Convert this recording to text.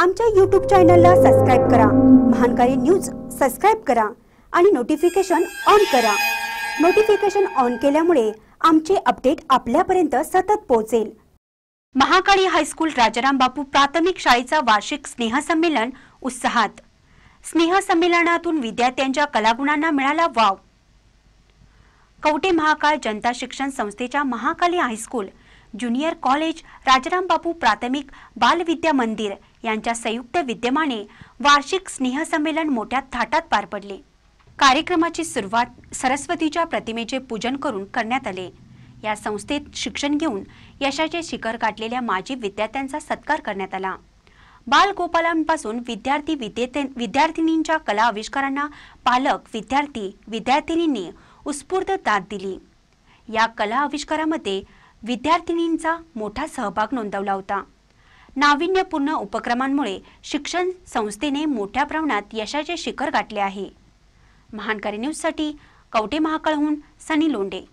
आमच्या यूट्यूब चॅनलला सबस्क्राईब करा महानकारी न्यूज सबस्क्राईब करा आणि नोटिफिकेशन ऑन करा नोटिफिकेशन ऑन केल्यामुळे आमचे अपडेट आपल्यापर्यंत सतत पोहोचेल महाकाळी हायस्कूल राजाराम बापू प्राथमिक शाळेचा वार्षिक स्नेहसंमेलन उत्साहात स्नेहसंमेलनातून विद्यार्थ्यांच्या कलागुणांना मिळाला वाव कवटे महाकाळ जनता शिक्षण संस्थेच्या Mahakali high school junior college Rajaram Bapu प्राथमिक बालविद्या मंदिर यांच्या संयुक्त विद्यमाने वार्षिक स्नेहसंमेलन मोठ्या थाटात पार पडले कार्यक्रमाची सुरुवात सरस्वतीच्या प्रतिमेचे पूजन करून करण्यात आले या संस्थेत शिक्षण घेऊन यशाचे शिखर गाठलेल्या माजी विद्यार्थ्यांचा सत्कार करण्यात आला बालगोपालांपासून विद्यार्थी विद्यार्थिनींच्या कला आविष्कारांना पालक विद्यार्थी विद्यार्थिनींनी उत्स्फूर्त दाद दिली या कला आविष्कारामध्ये विद्यार्थिनींचा मोठा सहभाग नोंदवला होता नाविन्यपूर्ण उपक्रमांमुळे शिक्षण संस्थेने मोठ्या प्रमाणात यशाचे शिखर गाठले आहे महानकारी न्यूजसाठी कवटे महाकळहून सनी लोंडे